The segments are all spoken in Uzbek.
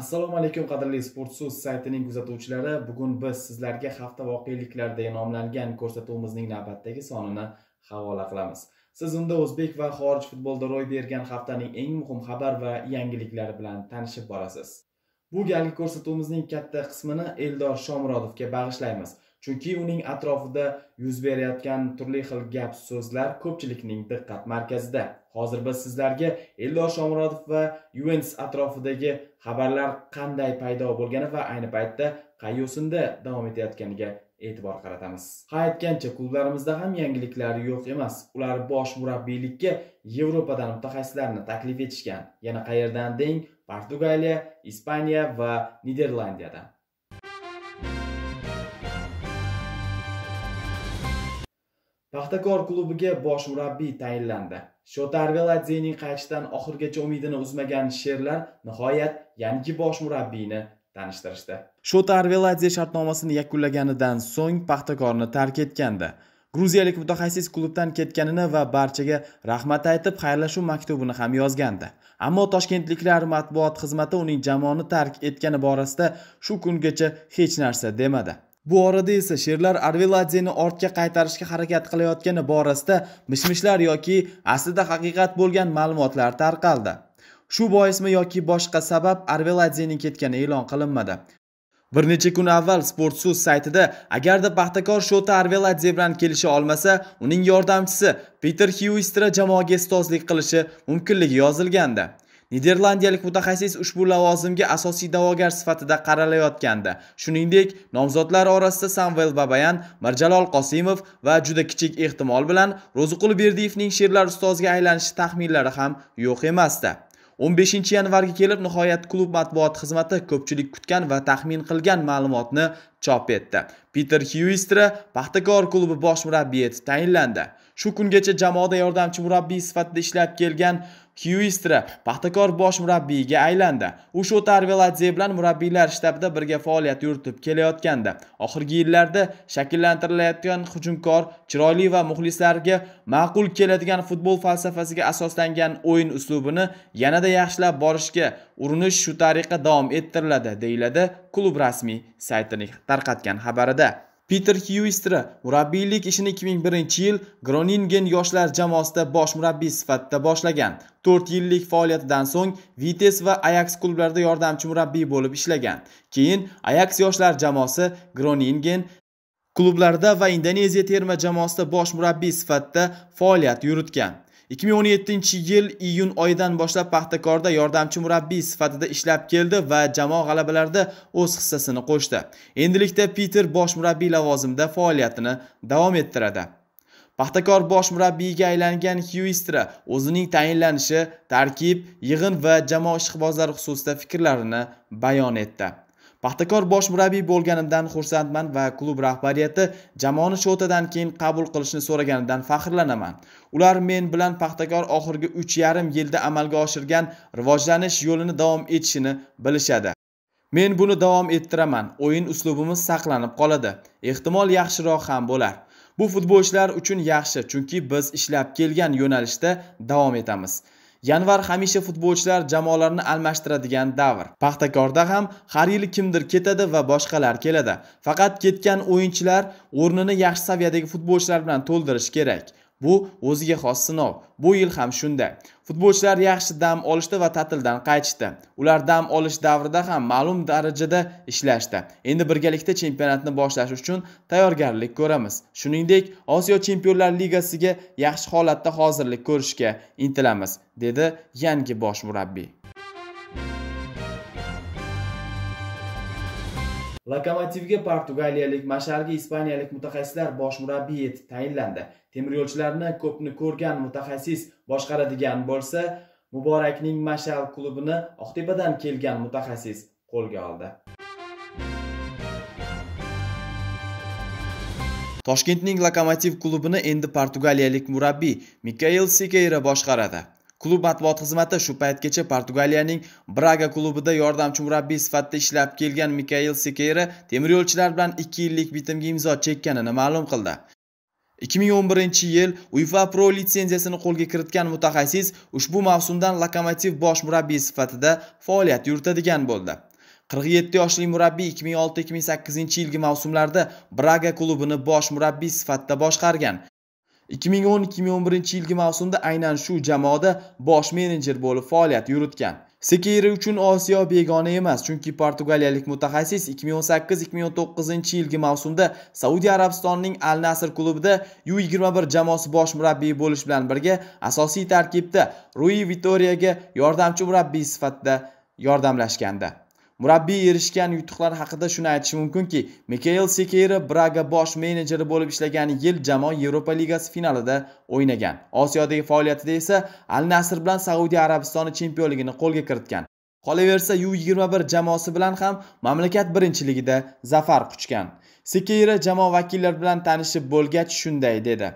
assalomu alaykum qadrli sport so'z saytining kuzatuvchilari bugun biz sizlarga hafta voqeliklardagi nomlangan ko'rsatuvimizning navbatdagi sonini havola qilamiz siz unda o'zbek va xorij futbolida ro'y bergan haftaning eng muhim xabar va yangiliklari bilan tanishib borasiz bu galgi ko'rsatuvimizning katta qismini eldor shomurodovga bag'ishlaymiz chunki uning atrofida yuz berayotgan turli xil gap so'zlar ko'pchilikning diqqat markazida hozir biz sizlarga eldor shomurodov va Juventus atrofidagi xabarlar qanday paydo bo'lgani va ayni paytda qay yo'sinda davom etayotganiga e'tibor qaratamiz qaytgancha klublarimizda ham yangiliklar yo'q emas ular bosh murabbiylikka yevropadan mutaxassislarni taklif etishgan yana qayerdan deng portugaliya ispaniya va niderlandiyadan paxtakor klubiga bosh murabbiy tayinlandi shotar veladzening qaytishdan oxirigacha umidini uzmagan sherlar nihoyat yangi bosh murabbiyni tanishtirishdi shotar veladze shartnomasini yakunlaganidan so'ng paxtakorni tark etgandi gruziyalik mutaxassis klubdan ketganini va barchaga rahmat aytib xayrlashuv maktubini ham yozgandi ammo toshkentliklar matbuot xizmati uning jamoani tark etgani borasida shu kungacha hech narsa demadi bu orada esa sherlar arveladzeni ortga qaytarishga harakat qilayotgani borasida mishmishlar yoki aslida haqiqat bo'lgan ma'lumotlar tarqaldi shu boismi yoki boshqa sabab arveladzening ketgani e'lon qilinmadi bir necha kun avval sportso'z saytida agarda paxtakor shota arveladze bilan kelisha olmasa uning yordamchisi peter xyuistra jamoaga ustozlik qilishi mumkinligi yozilgandi niderlandiyalik mutaxassis ushbu lavozimga asosiy da'vogar sifatida qaralayotgandi shuningdek nomzodlar orasida samvel babayan mirjalol qosimov va juda kichik ehtimol bilan ro'ziqul berdiyevning she'rlar ustoziga aylanishi taxminlari ham yo'q emasdi 15 yanvarga kelib nihoyat klub matbuot xizmati ko'pchilik kutgan va taxmin qilgan ma'lumotni chop etdi Peter Hyuistra Paxtakor klubi bosh murabbiyi etib tayinlandi shu kungacha jamoada yordamchi murabbiy sifatida ishlab kelgan Kyuistra paxtakor bosh murabbiyiga aylandi. U Shotar Veladze bilan murabbiylar shtabida birga faoliyat yuritib kelayotgandi. Oxirgi yillarda shakllantirilayotgan hujumkor, chiroyli va muxlislarga ma'qul keladigan futbol falsafasiga asoslangan o'yin uslubini yanada yaxshilab borishga urinish shu tariqa davom ettiriladi, deyiladi klub rasmiy saytining tarqatgan xabarida. Peter Xyuistra murabbiylik ishini 2001 yil Groningen yoshlar jamoasida bosh murabbiy sifatida boshlagan. 4 yillik faoliyatidan so'ng Vites va Ajax klublarida yordamchi murabbiy bo'lib ishlagan. Keyin Ajax yoshlar jamoasi, Groningen klublarida va Indoneziya terma jamoasida bosh murabbiy sifatida faoliyat yuritgan. 2017 yil iyun oyidan boshlab paxtakorda yordamchi murabbiy sifatida ishlab keldi va jamoa g'alabalarida o'z hissasini qo'shdi endilikda piter bosh murabbiy lavozimida faoliyatini davom ettiradi paxtakor bosh murabbiyiga aylangan Huistra o'zining tayinlanishi tarkib yig'in va jamoa ishqibozlari xususida fikrlarini bayon etdi paxtakor bosh murabbiy bo'lganimdan xursandman va klub rahbariyati jamoani shotadan keyin qabul qilishni so'raganidan faxrlanaman ular men bilan paxtakor oxirgi uch yarim yilda amalga oshirgan rivojlanish yo'lini davom etishini bilishadi men buni davom ettiraman o'yin uslubimiz saqlanib qoladi ehtimol yaxshiroq ham bo'lar bu futbolchilar uchun yaxshi chunki biz ishlab kelgan yo'nalishda davom etamiz yanvar hamisha futbolchilar jamoalarni almashtiradigan davr paxtakorda ham har yili kimdir ketadi va boshqalar keladi faqat ketgan o'yinchilar o'rnini yaxshi saviyadagi futbolchilar bilan to'ldirish kerak bu o'ziga xos sinov bu yil ham shunday futbolchilar yaxshi dam olishdi va ta'tildan qaytishdi ular dam olish davrida ham ma'lum darajada ishlashdi endi birgalikda chempionatni boshlash uchun tayyorgarlik ko'ramiz shuningdek osiyo chempionlar ligasiga yaxshi holatda hozirlik ko'rishga intilamiz dedi yangi bosh murabbiy lokomotivga portugaliyalik masharqiy ispaniyalik mutaxassislar bosh murabbiy etib tayinlandi temiryo'lchilarni ko'pni ko'rgan mutaxassis boshqaradigan bo'lsa muborakning mashal klubini oqtepadan kelgan mutaxassis qo'lga oldi toshkentning lokomotiv klubini endi portugaliyalik murabbiy mikael sikeyra boshqaradi Klub matbuot xizmati shu paytgacha Portugaliyaning Braga klubida yordamchi murabbiy sifatida ishlab kelgan Mikael Sekeyra temiryo'lchilar bilan 2 yillik bitimga imzo chekkanini ma'lum qildi. 2011-yil UEFA Pro litsenziyasini qo'lga kiritgan mutaxassis ushbu mavsumdan Lokomotiv bosh murabbiy sifatida faoliyat yuritadigan bo'ldi. 47 yoshli murabbiy 2006-2008 yilgi mavsumlarda Braga klubini bosh murabbiy sifatida boshqargan. 2010-2011 yilgi mavsumda aynan shu jamoada bosh menejer bo'lib faoliyat yuritgan. sekeyri uchun Osiyo begona emas, chunki portugaliyalik mutaxassis 2018-2019 yilgi mavsumda Saudiya Arabistonining Al Nasr klubida U21 jamoasi bosh murabbiyi bo'lish bilan birga asosiy tarkibda Rui Vitoriyaga yordamchi murabbiy sifatida yordamlashgandi. murabbiy erishgan yutuqlar haqida shuni aytish mumkinki mikael sekeyra braga bosh menejeri bo'lib ishlagan yil jamoa yevropa ligasi finalida o'ynagan osiyodagi faoliyatida esa al nasr bilan saudiya arabistoni chempionligini qo'lga kiritgan qolaversa u 21 jamoasi bilan ham mamlakat birinchiligida zafar quchgan sekeyra jamoa vakillari bilan tanishib bo'lgach shunday dedi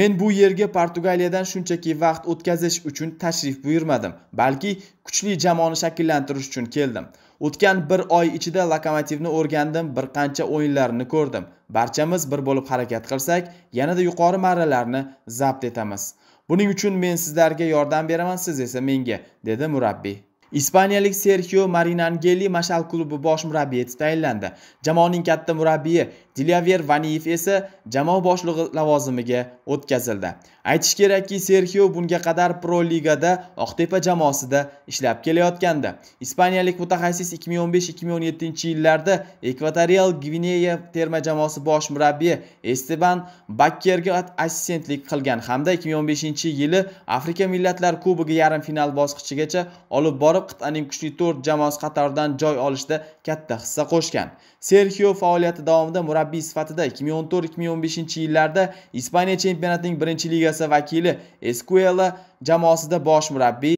men bu yerga portugaliyadan shunchaki vaqt o'tkazish uchun tashrif buyurmadim balki kuchli jamoani shakllantirish uchun keldim O'tgan bir oy ichida Lokomotivni o'rgandim, bir qancha o'yinlarini ko'rdim. Barchamiz bir bo'lib harakat qilsak, yanada yuqori marralarni zabt etamiz. Buning uchun men sizlarga yordam beraman, siz esa menga, dedi murabbiy. Ispaniyalik Sergio Marinangeli Mashal klubi bosh murabbiyi etib tayinlandi. Jamoaning katta murabbiyi dilyaver Vaniyev esa jamoa boshlig'i lavozimiga o'tkazildi. aytish kerakki serxio bunga qadar pro ligada oqtepa jamoasida ishlab kelayotgandi ispaniyalik mutaxassis 2015-2017 yillarda ekvatorial gvineya terma jamoasi bosh murabbiyi esteban bakkerga assistentlik qilgan hamda 2015 yili afrika millatlar kubogi yarim final bosqichigacha olib borib qit'aning kuchli 4 jamoasi qatoridan joy olishda katta hissa qo'shgan Serxio faoliyati davomida murabbiy sifatida 2014-2015 yillarda Ispaniya chempionatining birinchi ligasi vakili Eskuela jamoasida bosh murabbiy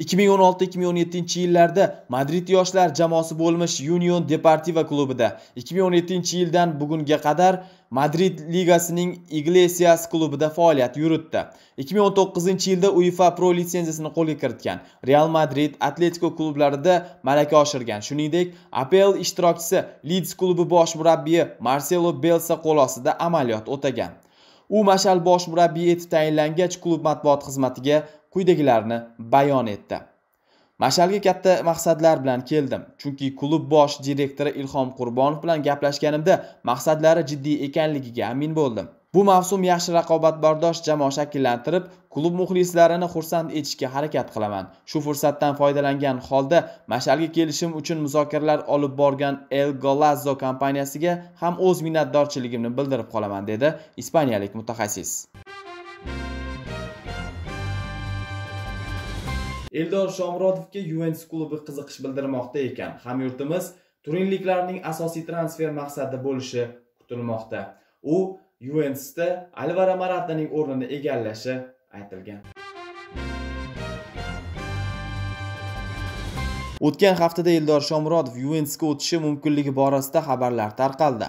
2016-2017 yillarda Madrid yoshlar jamoasi bo'lmish Union Deportiva klubida, 2017 yildan bugunga qadar Madrid ligasining Iglesias klubida faoliyat yuritdi. 2019 yilda UEFA Pro litsenziyasini qo'lga kiritgan. Real Madrid, Atletico klublarida malaka oshirgan. Shuningdek, APL ishtirokchisi Leeds klubi bosh murabbiyi Marcelo Belsa qo'l ostida amaliyot o'tagan. u mashal bosh murabbiy etib tayinlangach klub matbuot xizmatiga quyidagilarni bayon etdi mashalga katta maqsadlar bilan keldim chunki klub bosh direktori ilhom qurbonov bilan gaplashganimda maqsadlari jiddiy ekanligiga amin bo'ldim Bu mavsum yaxshi raqobatbardosh jamoa shakllantirib, klub muxlislarini xursand etishga harakat qilaman. Shu fursatdan foydalangan holda Mashalga kelishim uchun muzokaralar olib borgan El Golazo kompaniyasiga ham o'z minnatdorchiligimni bildirib qolaman, dedi ispaniyalik mutaxassis. Eldor Shomurodovga Juventus klubi qiziqish bildirmoqda ekan. Hamyurtimiz turinliklarning asosiy transfer maqsadi bo'lishi kutilmoqda. U Juventusda Alvaro Morataning o'rnini egallashi aytilgan. O'tgan haftada Eldor Shomurodov Juventusga o'tishi mumkinligi borasida xabarlar tarqaldi.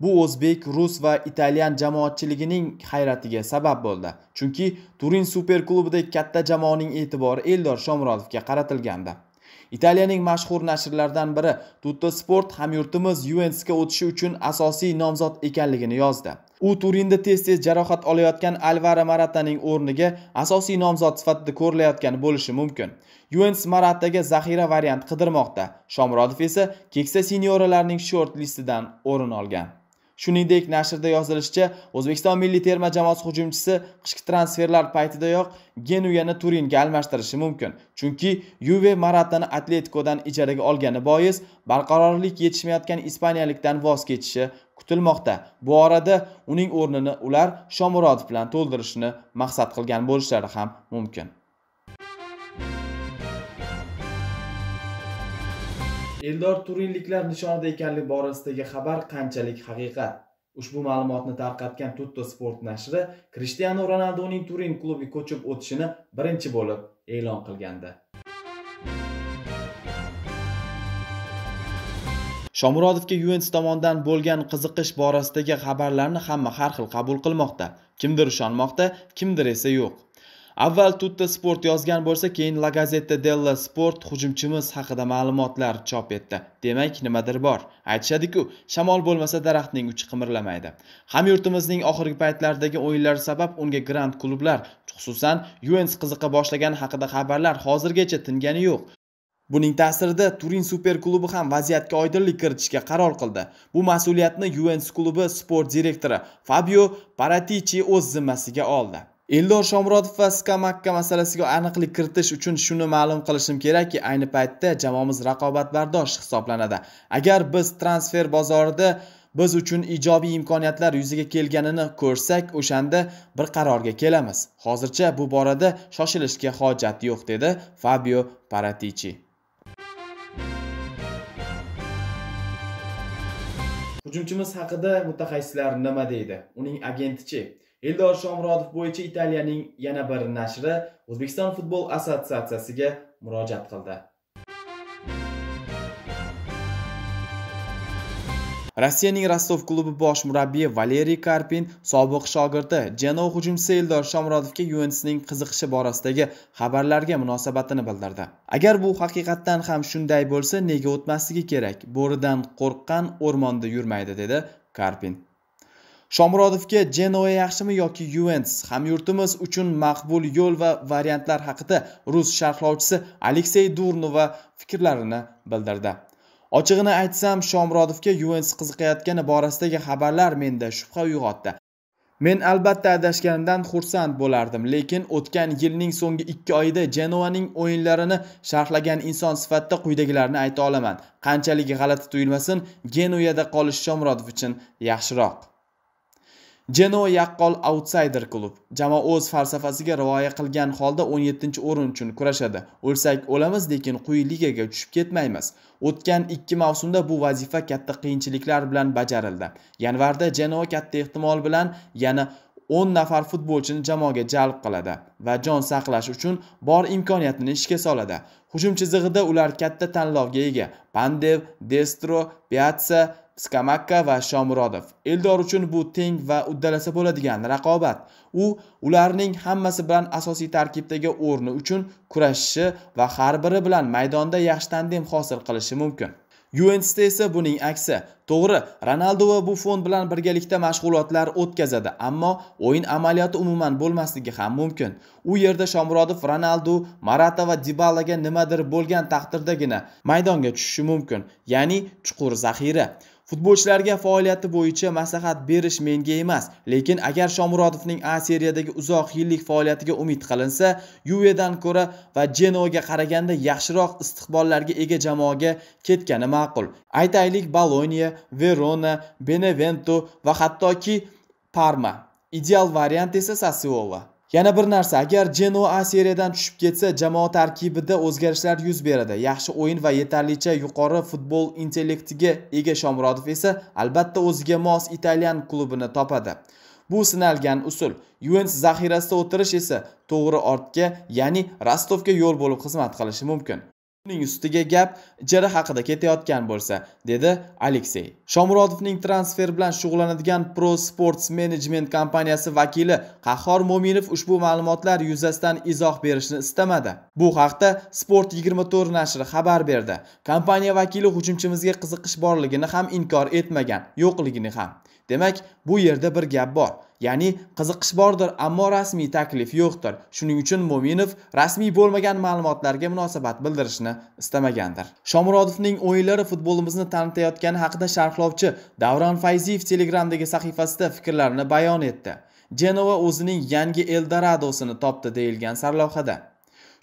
Bu o'zbek, rus va italyan jamoatchiligining hayratiga sabab bo'ldi. Chunki Turin superklubidagi katta jamoaning e'tibori Eldor Shomurodovga qaratilgandi. Italiyaning mashhur nashrlaridan biri Tutto Sport hamyurtimiz Yuventusga o'tishi uchun asosiy nomzod ekanligini yozdi. U Turinda tez-tez jarohat olayotgan Alvaro Morataning o'rniga asosiy nomzod sifatida ko'rilayotgan bo'lishi mumkin. Juventus Morataga zaxira variant qidirmoqda. Shomurodov esa keksa senioralarning short listidan o'rin olgan. shuningdek nashrda yozilishicha o'zbekiston milliy terma jamoasi hujumchisi qishki transferlar paytidayoq genuyani turinga almashtirishi mumkin chunki yuve maratani atletikodan ijaraga olgani bois barqarorlik yetishmayotgan ispaniyalikdan voz kechishi kutilmoqda bu orada uning o'rnini ular shomurodov bilan to'ldirishni maqsad qilgan bo'lishlari ham mumkin eldor turinliklar nishonida ekanligi borasidagi xabar qanchalik haqiqat ushbu ma'lumotni tarqatgan tutto sport nashri krishtianu ronalduning turin klubiga ko'chib o'tishini birinchi bo'lib e'lon qilgandi shomurodovga yuventus tomonidan bo'lgan qiziqish borasidagi xabarlarni hamma har xil qabul qilmoqda kimdir ishonmoqda kimdir esa yo'q avval tutta sport yozgan bo'lsa keyin la Gazzetta della sport hujumchimiz haqida ma'lumotlar chop etdi demak nimadir bor aytishadiku shamol bo'lmasa daraxtning uchi qimirlamaydi hamyurtimizning oxirgi paytlardagi o'yinlari sabab unga grand klublar xususan yuens qiziqa boshlagani haqida xabarlar hozirgacha tingani yo'q Buning ta'sirida Turin super klubi ham vaziyatga oydinlik kiritishga qaror qildi. Bu mas'uliyatni Juventus klubi sport direktori Fabio Paratici o'z zimmasiga oldi. Eldor Shomurodov va Skamakka masalasiga aniqlik kiritish uchun shuni ma'lum qilishim kerakki, ayni paytda jamoamiz raqobatbardosh hisoblanadi. Agar biz transfer bozorida biz uchun ijobiy imkoniyatlar yuzaga kelganini ko'rsak, o'shanda bir qarorga kelamiz. Hozircha bu borada shoshilishga hojat yo'q, dedi Fabio Paratichi. Hujumchimiz haqida mutaxassislar nima deydi? Uning agentichi Eldor shomurodov bo'yicha Italiyaning yana bir nashri O'zbekiston futbol assotsiatsiyasiga murojaat qildi. Rossiyaning Rostov klubi bosh murabbiyi Valeriy Karpin sobiq shogirdi Jeno hujumchisi Eldor Shomurodovga Yuventusning qiziqishi borasidagi xabarlarga munosabatini bildirdi. Agar bu haqiqatdan ham shunday bo'lsa, nega o'tmasligi kerak? Bo'ridan qo'rqqan o'rmonda yurmaydi, dedi Karpin. shomurodovga jenoa yaxshimi yoki yuventus hamyurtimiz uchun maqbul yo'l va variantlar haqida rus sharhlovchisi aleksey durnova fikrlarini bildirdi ochig'ini aytsam shomurodovga yuventus qiziqayotgani borasidagi xabarlar menda shubha uyg'otdi men albatta adashganimdan xursand bo'lardim lekin o'tgan yilning so'nggi ikki oyida jenoaning o'yinlarini sharhlagan inson sifatida quyidagilarni ayta olaman qanchaligi g'alati tuyulmasin genuyada qolish shomurodov uchun yaxshiroq Genoa yaqqol outsider klub. Jamoa o'z falsafasiga rioya qilgan holda 17-o'rin uchun kurashadi. O'lsak o'lamiz, lekin quyi ligaga tushib ketmaymiz. O'tgan 2 mavsumda bu vazifa katta qiyinchiliklar bilan bajarildi. Yanvarda Genoa katta ehtimol bilan yana 10 nafar futbolchini jamoaga jalb qiladi va jon saqlash uchun bor imkoniyatini ishga soladi. Hujum chizig'ida ular katta tanlovga ega. Pandev, Destro, Piazza, Skamakka va Shomurodov. Eldor uchun bu teng va uddalasa bo'ladigan raqobat. U ularning hammasi bilan asosiy tarkibdagi o'rni uchun kurashishi va har biri bilan maydonda yaxshi tandem hosil qilishi mumkin. Yuventusda esa buning aksi. To'g'ri, Ronaldo va Buffon bilan birgalikda mashg'ulotlar o'tkazadi, ammo o'yin amaliyoti umuman bo'lmasligi ham mumkin. U yerda Shomurodov Ronaldo, Marata va Dybalaga nimadir bo'lgan taqdirdagina maydonga tushishi mumkin, ya'ni chuqur zaxira. Futbolchilarga faoliyati bo'yicha maslahat berish menga emas, lekin agar Shomurodovning A seriyadagi uzoq yillik faoliyatiga umid qilinsa, Yuvedan ko'ra va Jenoga qaraganda yaxshiroq istiqbollarga ega jamoaga ketgani ma'qul. Aytaylik Bologna, Verona, Benevento va hattoki Parma. Ideal variant esa Sassuolo. yana bir narsa agar Genoa a seriyadan tushib ketsa jamoa tarkibida o'zgarishlar yuz beradi yaxshi o'yin va yetarlicha yuqori futbol intellektiga ega shomurodov esa albatta o'ziga mos italyan klubini topadi bu sinalgan usul Juventus zaxirasida o'tirish esa to'g'ri ortga ya'ni rostovga yo'l bo'lib xizmat qilishi mumkin uning ustiga gap ijara haqida ketayotgan bo'lsa, dedi Aleksey. Shomurodovning transfer bilan shug'ullanadigan Pro Sports Management kompaniyasi vakili Qahhor Mo'minov ushbu ma'lumotlar yuzasidan izoh berishni istamadi. Bu haqda Sport24 nashri xabar berdi. Kompaniya vakili hujumchimizga qiziqish borligini ham inkor etmagan, yo'qligini ham. Demak, bu yerda bir gap bor. ya'ni qiziqish bordir ammo rasmiy taklif yo'qdir shuning uchun mo'minov rasmiy bo'lmagan ma'lumotlarga munosabat bildirishni istamagandir shomurodovning o'yinlari futbolimizni tanitayotgani haqida sharhlovchi davron fayziyev telegramdagi sahifasida fikrlarini bayon etdi jenova o'zining yangi eldoradosini topdi deyilgan sarlavhada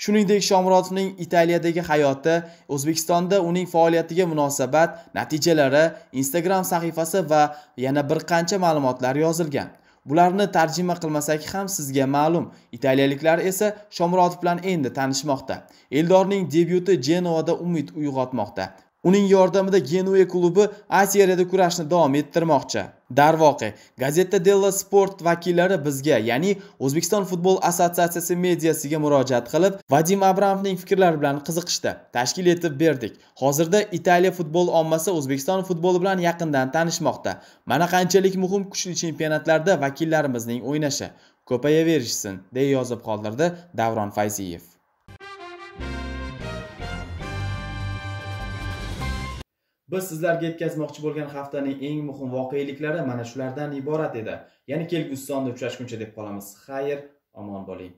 shuningdek shomurodovning italiyadagi hayoti o'zbekistonda uning faoliyatiga munosabat natijalari instagram sahifasi va yana bir qancha ma'lumotlar yozilgan bularni tarjima qilmasak ham sizga ma'lum italiyaliklar esa shomurodov bilan endi tanishmoqda eldorning debyuti jenovada umid uyg'otmoqda uning yordamida genuya klubi a seriyada kurashni davom ettirmoqchi darvoqe gazeta della sport vakillari bizga ya'ni o'zbekiston futbol assotsiatsiyasi mediasiga murojaat qilib vadim abramovning fikrlari bilan qiziqishdi. tashkil etib berdik hozirda italiya futbol ommasi o'zbekiston futboli bilan yaqindan tanishmoqda mana qanchalik muhim kuchli chempionatlarda vakillarimizning o'ynashi deya yozib qoldirdi davron fayziyev biz sizlarga yetkazmoqchi bo'lgan haftaning eng muhim voqeliklari mana shulardan iborat edi ya'ni kelgusi sonda uchrashguncha deb qolamiz xayr omon bo'ling